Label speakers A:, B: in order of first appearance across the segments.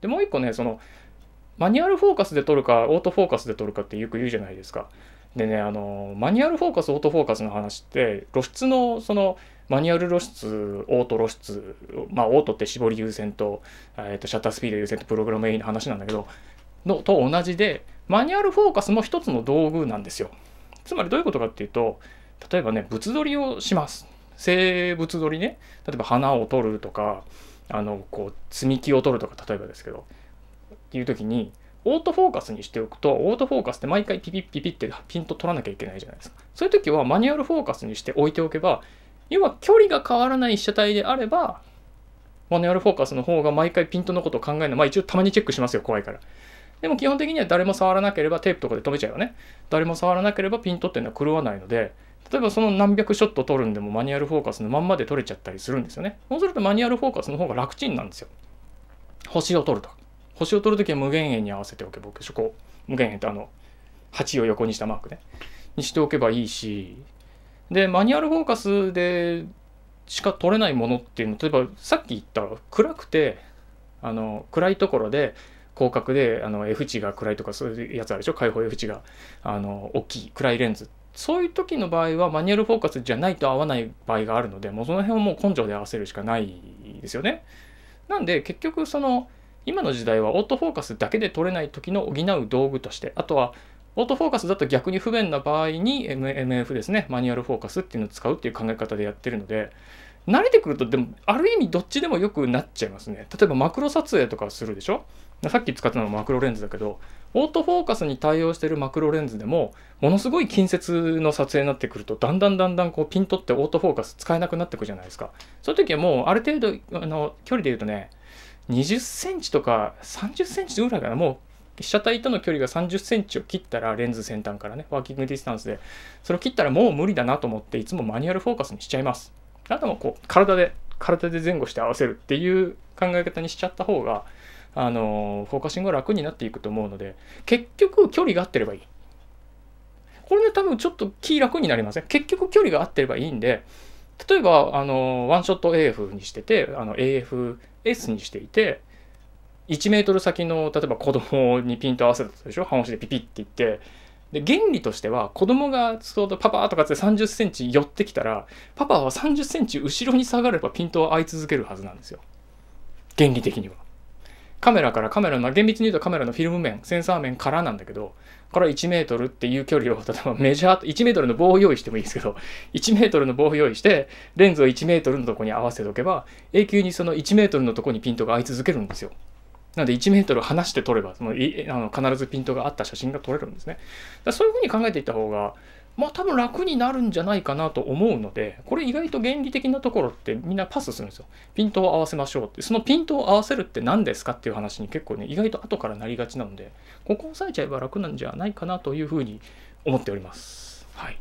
A: でもう一個ねそのマニュアルフォーカスで撮るかオートフォーカスで撮るかってよく言うじゃないですか。でねあのマニュアルフォーカスオートフォーカスの話って露出のそのマニュアル露出オート露出まあオートって絞り優先と,、えー、とシャッタースピード優先とプログラム A の話なんだけどのと同じでマニュアルフォーカスも一つの道具なんですよ。つまりどういうことかっていうと例えばね物撮りをします。生物撮りね例えば花を撮るとかあのこう積み木を取るとか例えばですけどっていう時にオートフォーカスにしておくとオートフォーカスって毎回ピピッピピってピント取らなきゃいけないじゃないですかそういう時はマニュアルフォーカスにして置いておけば要は距離が変わらない被写体であればマニュアルフォーカスの方が毎回ピントのことを考えるのまあ一応たまにチェックしますよ怖いからでも基本的には誰も触らなければテープとかで止めちゃうよね誰も触らなければピントっていうのは狂わないので例えばその何百ショット撮るんでもマニュアルフォーカスのまんまで撮れちゃったりするんですよね。そうするとマニュアルフォーカスの方が楽ちんなんですよ。星を撮ると。星を撮るときは無限円に合わせておけば、僕、こ無限円ってあの、8を横にしたマークね。にしておけばいいし、で、マニュアルフォーカスでしか撮れないものっていうの、例えばさっき言った暗くて、あの、暗いところで、広角であの F 値が暗いとかそういうやつあるでしょ開放 F 値があの大きい暗いレンズそういう時の場合はマニュアルフォーカスじゃないと合わない場合があるので、もうその辺をもう根性で合わせるしかないですよね。なんで結局その今の時代はオートフォーカスだけで取れない時の補う道具として、あとはオートフォーカスだと逆に不便な場合に MF ですね、マニュアルフォーカスっていうのを使うっていう考え方でやってるので、慣れてくるとでもある意味どっちでもよくなっちゃいますね。例えばマクロ撮影とかするでしょさっき使ったのはマクロレンズだけどオートフォーカスに対応してるマクロレンズでもものすごい近接の撮影になってくるとだんだんだんだんこうピントってオートフォーカス使えなくなってくるじゃないですかそういう時はもうある程度あの距離で言うとね20センチとか30センチぐらいかなもう被写体との距離が30センチを切ったらレンズ先端からねワーキングディスタンスでそれを切ったらもう無理だなと思っていつもマニュアルフォーカスにしちゃいますあともこう体で体で前後して合わせるっていう考え方にしちゃった方があのフォーカシングが楽になっていくと思うので結局距離が合ってればいいこれね多分ちょっと気楽になりません結局距離が合ってればいいんで例えばあのワンショット AF にしててあの AFS にしていて1メートル先の例えば子供にピント合わせたでしょ半押しでピピっていってで原理としては子供がちょうどパパとかって3 0センチ寄ってきたらパパは3 0センチ後ろに下がればピントは合い続けるはずなんですよ原理的には。カメラからカメラの厳密に言うとカメラのフィルム面センサー面からなんだけどこれは1メートルっていう距離を例えばメジャー1メートルの棒を用意してもいいですけど1メートルの棒を用意してレンズを1メートルのとこに合わせておけば永久にその1メートルのとこにピントが合い続けるんですよ。なので1メートル離して撮ればそのあの必ずピントが合った写真が撮れるんですね。だそういうふうに考えていった方がまあ多分楽になるんじゃないかなと思うので、これ意外と原理的なところってみんなパスするんですよ。ピントを合わせましょうって。そのピントを合わせるって何ですかっていう話に結構ね、意外と後からなりがちなので、ここ押さえちゃえば楽なんじゃないかなというふうに思っております。はい。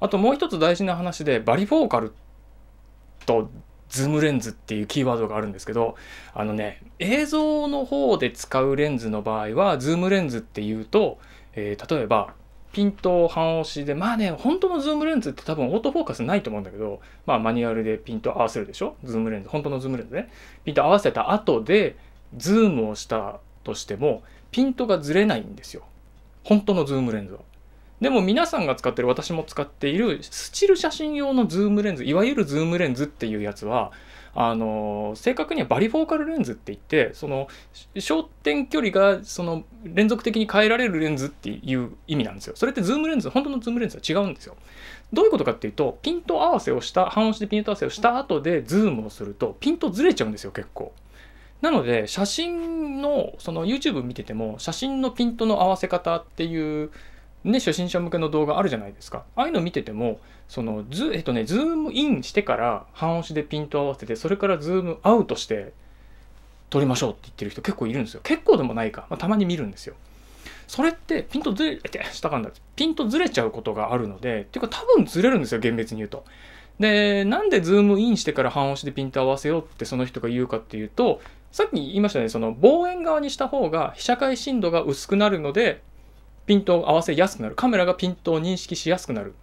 A: あともう一つ大事な話で、バリフォーカルとズームレンズっていうキーワードがあるんですけど、あのね、映像の方で使うレンズの場合は、ズームレンズっていうと、えー、例えば、ピント半押しで、まあね、本当のズームレンズって多分オートフォーカスないと思うんだけど、まあマニュアルでピント合わせるでしょズームレンズ、本当のズームレンズね。ピント合わせた後で、ズームをしたとしても、ピントがずれないんですよ。本当のズームレンズは。でも皆さんが使ってる私も使っているスチル写真用のズームレンズいわゆるズームレンズっていうやつはあの正確にはバリフォーカルレンズって言ってその焦点距離がその連続的に変えられるレンズっていう意味なんですよ。それってズームレンズ本当のズームレンズは違うんですよ。どういうことかっていうとピント合わせをした半押しでピント合わせをした後でズームをするとピントずれちゃうんですよ結構。なので写真のその YouTube 見てても写真のピントの合わせ方っていうね、初心者向けの動画あるじゃないですか。ああいうの見てても、その、ず、えっとね、ズームインしてから半押しでピント合わせて、それからズームアウトして撮りましょうって言ってる人結構いるんですよ。結構でもないか。まあ、たまに見るんですよ。それってピントずれ、したかんだ。ピントずれちゃうことがあるので、っていうか多分ずれるんですよ、厳密に言うと。で、なんでズームインしてから半押しでピント合わせようってその人が言うかっていうと、さっき言いましたね、その望遠側にした方が被写界深度が薄くなるので、ピントを合わせやすくなる。カメラがピントを認識しやすくなる。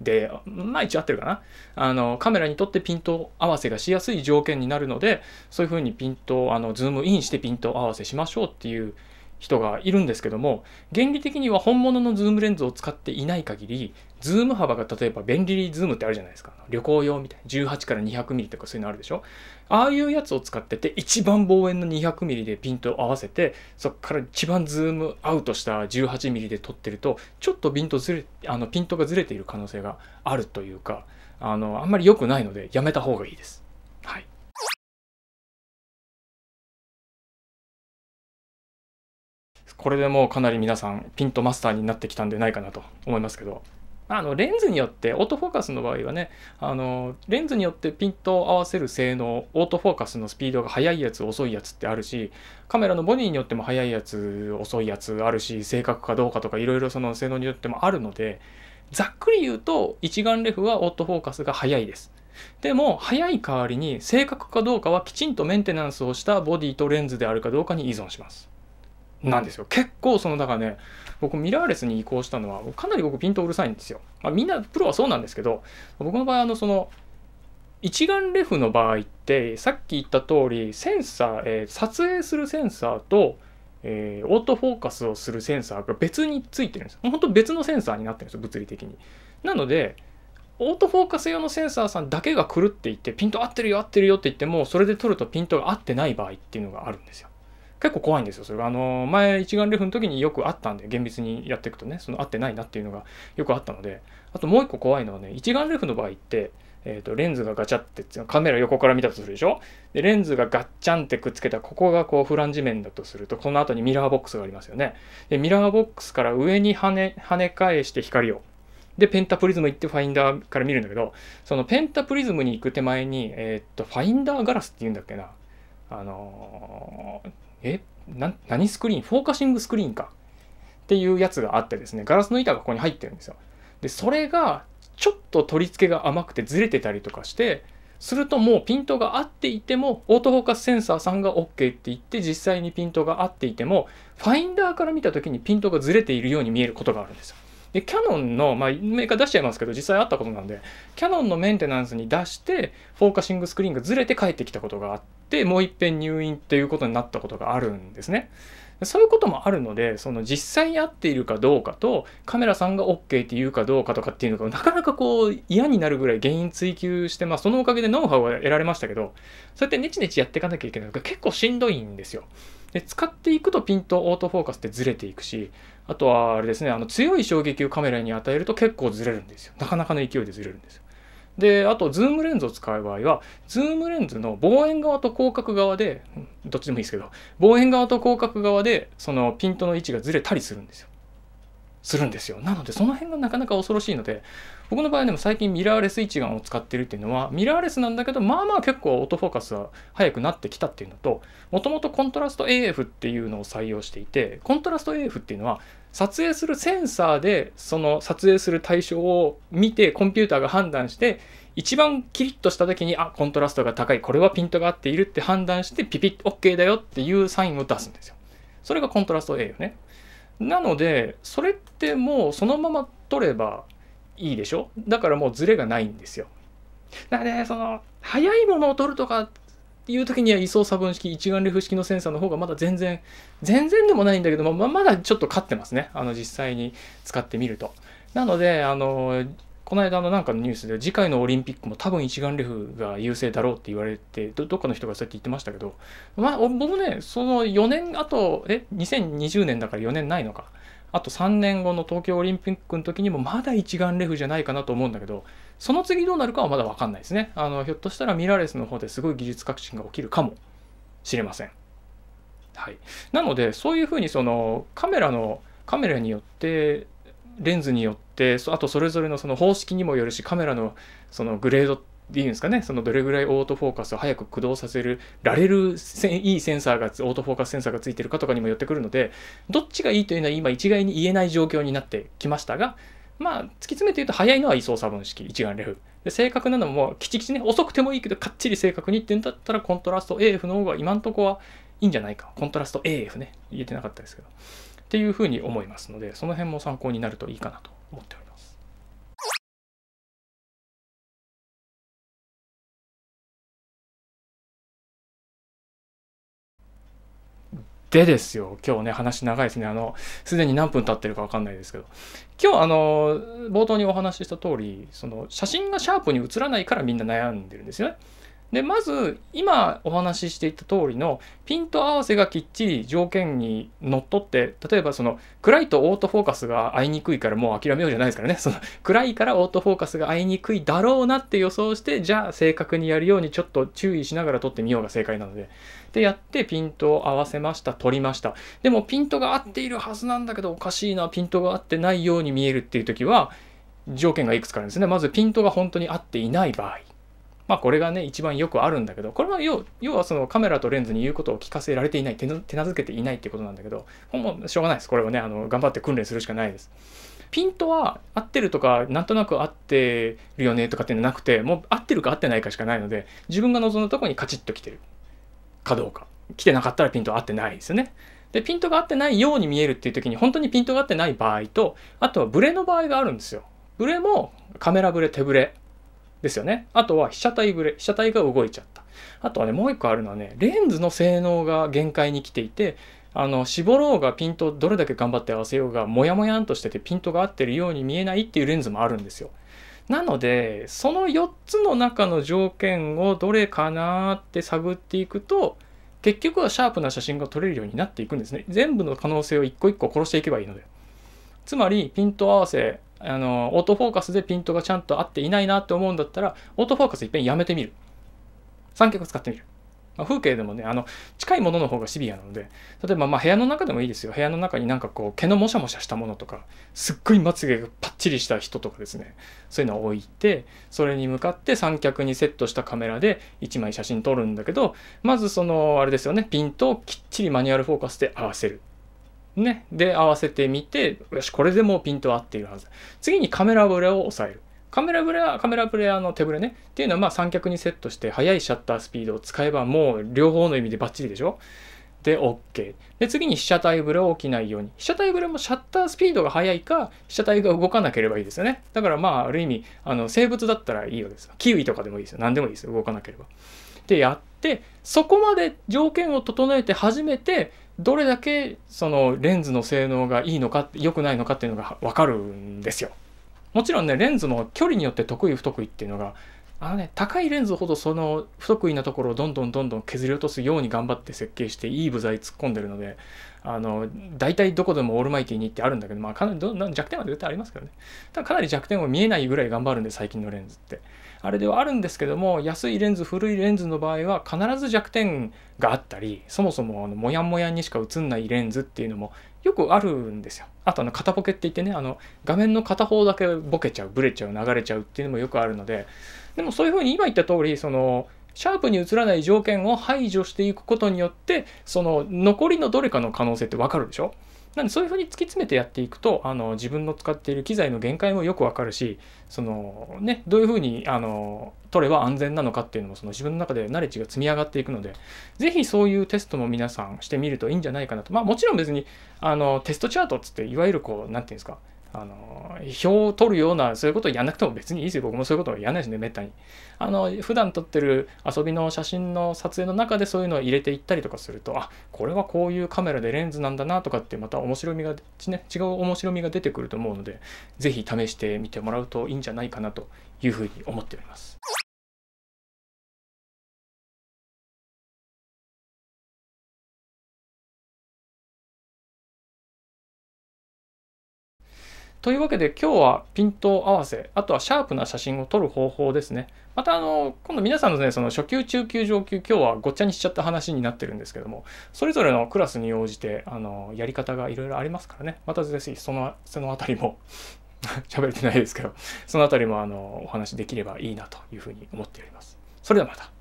A: で、毎日合ってるかなあの、カメラにとってピント合わせがしやすい条件になるので、そういうふうにピントあの、ズームインしてピント合わせしましょうっていう人がいるんですけども、原理的には本物のズームレンズを使っていない限り、ズーム幅が例えば便利ズームってあるじゃないですか。旅行用みたいな。18から200ミリとかそういうのあるでしょああいうやつを使ってて、一番望遠の200ミリでピント合わせて、そっから一番ズームアウトした18ミリで撮ってると、ちょっとピントずれ、あの、ピントがずれている可能性があるというか、あの、あんまり良くないので、やめた方がいいです。はい。これでもうかなり皆さんピントマスターになってきたんでないかなと思いますけどあのレンズによってオートフォーカスの場合はねあのレンズによってピントを合わせる性能オートフォーカスのスピードが速いやつ遅いやつってあるしカメラのボディによっても速いやつ遅いやつあるし正確かどうかとかいろいろその性能によってもあるのでざっくり言うと一眼レフはオートフォーカスが速いです。でも速い代わりに正確かどうかはきちんとメンテナンスをしたボディとレンズであるかどうかに依存します。なんですよ。結構そのだからね、僕ミラーレスに移行したのは、かなり僕ピントうるさいんですよ。まあ、みんなプロはそうなんですけど、僕の場合、あの、その、一眼レフの場合って、さっき言った通り、センサー、えー、撮影するセンサーと、えー、オートフォーカスをするセンサーが別についてるんです。本当別のセンサーになってるんですよ、物理的に。なので、オートフォーカス用のセンサーさんだけが狂っていって、ピント合ってるよ、合ってるよって言っても、それで撮るとピントが合ってない場合っていうのがあるんですよ。結構怖いんですよそれがあの前一眼レフの時によくあったんで厳密にやっていくとねその合ってないなっていうのがよくあったのであともう一個怖いのはね一眼レフの場合ってえーと、レンズがガチャってカメラ横から見たとするでしょでレンズがガッチャンってくっつけたここがこうフランジ面だとするとこの後にミラーボックスがありますよねでミラーボックスから上に跳ね跳ね返して光をでペンタプリズム行ってファインダーから見るんだけどそのペンタプリズムに行く手前に、えー、っとファインダーガラスって言うんだっけなあのーえな何スクリーンフォーカシングスクリーンかっていうやつがあってですねガラスの板がここに入ってるんですよでそれがちょっと取り付けが甘くてずれてたりとかしてするともうピントが合っていてもオートフォーカスセンサーさんが OK って言って実際にピントが合っていてもファインダーから見た時にピントがずれているように見えることがあるんですよで、キャノンの、まあ、メーカー出しちゃいますけど、実際あったことなんで、キャノンのメンテナンスに出して、フォーカシングスクリーンがずれて帰ってきたことがあって、もう一遍入院っていうことになったことがあるんですね。そういうこともあるので、その実際に合っているかどうかと、カメラさんが OK って言うかどうかとかっていうのが、なかなかこう嫌になるぐらい原因追求して、まあそのおかげでノウハウは得られましたけど、そうやってネチネチやっていかなきゃいけないのが結構しんどいんですよ。で使っていくとピントオートフォーカスってずれていくしあとはあれですねあの強い衝撃をカメラに与えると結構ずれるんですよなかなかの勢いでずれるんですよであとズームレンズを使う場合はズームレンズの望遠側と広角側でどっちでもいいですけど望遠側と広角側でそのピントの位置がずれたりするんですよ。するんですよ。なのでその辺がなかなか恐ろしいので僕の場合でも最近ミラーレス一眼を使ってるっていうのはミラーレスなんだけどまあまあ結構オートフォーカスは速くなってきたっていうのともともとコントラスト AF っていうのを採用していてコントラスト AF っていうのは撮影するセンサーでその撮影する対象を見てコンピューターが判断して一番キリッとした時にあコントラストが高いこれはピントが合っているって判断してピピッ OK だよっていうサインを出すんですよ。それがコントラスト A よね。なのでそれってもうそのまま取ればいいでしょだからもうズレがないんですよ。なかでその早いものを取るとかっていう時には位相差分式一眼レフ式のセンサーの方がまだ全然全然でもないんだけども、ままだちょっと勝ってますねあの実際に使ってみるとなのであのこの間のなんかのニュースで次回のオリンピックも多分一眼レフが優勢だろうって言われてどっかの人がそうやって言ってましたけど、まあ、僕ねその4年あとえ2020年だから4年ないのかあと3年後の東京オリンピックの時にもまだ一眼レフじゃないかなと思うんだけどその次どうなるかはまだ分かんないですね。あのひょっとしたらミラーレスの方ですごい技術革新が起きるかもしれません。はい、なのでそういうふうにそのカメラのカメラによってレンズによってあとそれぞれのその方式にもよるしカメラのそのグレードっていうんですかねそのどれぐらいオートフォーカスを早く駆動させるられるいいセンサーがオートフォーカスセンサーがついてるかとかにもよってくるのでどっちがいいというのは今一概に言えない状況になってきましたがまあ、突き詰めて言うと早いのは位相差分式、一眼レフ。で正確なのも、きちきちね、遅くてもいいけど、かっちり正確にってんだったら、コントラスト AF の方が今んとこはいいんじゃないか。コントラスト AF ね。言えてなかったですけど。っていうふうに思いますので、その辺も参考になるといいかなと思っております。でですよ、今日ね、話長いですね。あの、すでに何分経ってるかわかんないですけど。今日、あの、冒頭にお話しした通り、その、写真がシャープに写らないからみんな悩んでるんですよね。で、まず、今お話ししていた通りの、ピント合わせがきっちり条件にのっとって、例えばその、暗いとオートフォーカスが合いにくいからもう諦めようじゃないですからね。その、暗いからオートフォーカスが合いにくいだろうなって予想して、じゃあ正確にやるようにちょっと注意しながら撮ってみようが正解なので。で、やってピントを合わせました、撮りました。でも、ピントが合っているはずなんだけど、おかしいな、ピントが合ってないように見えるっていう時は、条件がいくつかあるんですね。まず、ピントが本当に合っていない場合。まあこれがね一番よくあるんだけどこれは要はそのカメラとレンズに言うことを聞かせられていない手なずけていないっていうことなんだけどもしょうがないですこれはねあの頑張って訓練するしかないです。ピントは合ってるとかなんとなく合ってるよねとかっていうのなくてもう合ってるか合ってないかしかないので自分が望んだとこにカチッと来てるかどうか来てなかったらピント合ってないですよね。でピントが合ってないように見えるっていう時に本当にピントが合ってない場合とあとはブレの場合があるんですよ。ブレもカメラブレ手ブレですよね。あとは被写体ブレ、被写体が動いちゃった。あとはね、もう一個あるのはね、レンズの性能が限界に来ていて、あの、絞ろうがピントどれだけ頑張って合わせようが、モヤモヤんとしててピントが合ってるように見えないっていうレンズもあるんですよ。なので、その4つの中の条件をどれかなって探っていくと、結局はシャープな写真が撮れるようになっていくんですね。全部の可能性を一個一個殺していけばいいので。つまり、ピント合わせあの、オートフォーカスでピントがちゃんと合っていないなって思うんだったら、オートフォーカスいっぺんやめてみる。三脚使ってみる。まあ、風景でもね、あの、近いものの方がシビアなので、例えばまあ部屋の中でもいいですよ。部屋の中になんかこう、毛のもしゃもしゃしたものとか、すっごいまつげがパッチリした人とかですね、そういうのを置いて、それに向かって三脚にセットしたカメラで1枚写真撮るんだけど、まずその、あれですよね、ピントをきっちりマニュアルフォーカスで合わせる。ね。で、合わせてみて、よし、これでもうピント合っているはず。次にカメラブレを抑える。カメラブレは、カメラブレの手ぶれね。っていうのはまあ三脚にセットして、速いシャッタースピードを使えばもう両方の意味でバッチリでしょで、OK。で、次に被写体ブレを起きないように。被写体ブレもシャッタースピードが速いか、被写体が動かなければいいですよね。だからまあ、ある意味、あの、生物だったらいいわけです。キウイとかでもいいですよ。何でもいいですよ。動かなければ。で、やって、そこまで条件を整えて初めて、どれだけそのレンズの性能がいいのか良くないのかっていうのが分かるんですよ。もちろんねレンズも距離によって得意不得意っていうのがあのね高いレンズほどその不得意なところをどんどんどんどん削り落とすように頑張って設計していい部材突っ込んでるのであの大体どこでもオールマイティにってあるんだけど、まあ、かなりど弱点は絶対ありますけどねただかなり弱点は見えないぐらい頑張るんで最近のレンズってあれではあるんですけども安いレンズ古いレンズの場合は必ず弱点があったりそもそもあのモヤモヤにしか映んないレンズっていうのもよくあるんですよ。あとあの片ボケって言ってねあの画面の片方だけボケちゃうブレちゃう流れちゃうっていうのもよくあるのででもそういうふうに今言った通りそのシャープに映らない条件を排除していくことによってその残りのどれかの可能性ってわかるでしょなんでそういうふうに突き詰めてやっていくとあの自分の使っている機材の限界もよくわかるしその、ね、どういうふうにあの取れば安全なのかっていうのもその自分の中でナレッジが積み上がっていくのでぜひそういうテストも皆さんしてみるといいんじゃないかなとまあもちろん別にあのテストチャートっつっていわゆるこう何て言うんですかあの、表を取るような、そういうことをやんなくても別にいいですよ。僕もそういうことをやんないですね、めったに。あの、普段撮ってる遊びの写真の撮影の中でそういうのを入れていったりとかすると、あ、これはこういうカメラでレンズなんだなとかって、また面白みが、ね、違う面白みが出てくると思うので、是非試してみてもらうといいんじゃないかなというふうに思っております。というわけで今日はピント合わせ、あとはシャープな写真を撮る方法ですね。またあの、今度皆さんのね、その初級、中級、上級、今日はごっちゃにしちゃった話になってるんですけども、それぞれのクラスに応じて、あの、やり方がいろいろありますからね、またぜひその、そのあたりも 喋れてないですけど、そのあたりもあの、お話できればいいなというふうに思っております。それではまた。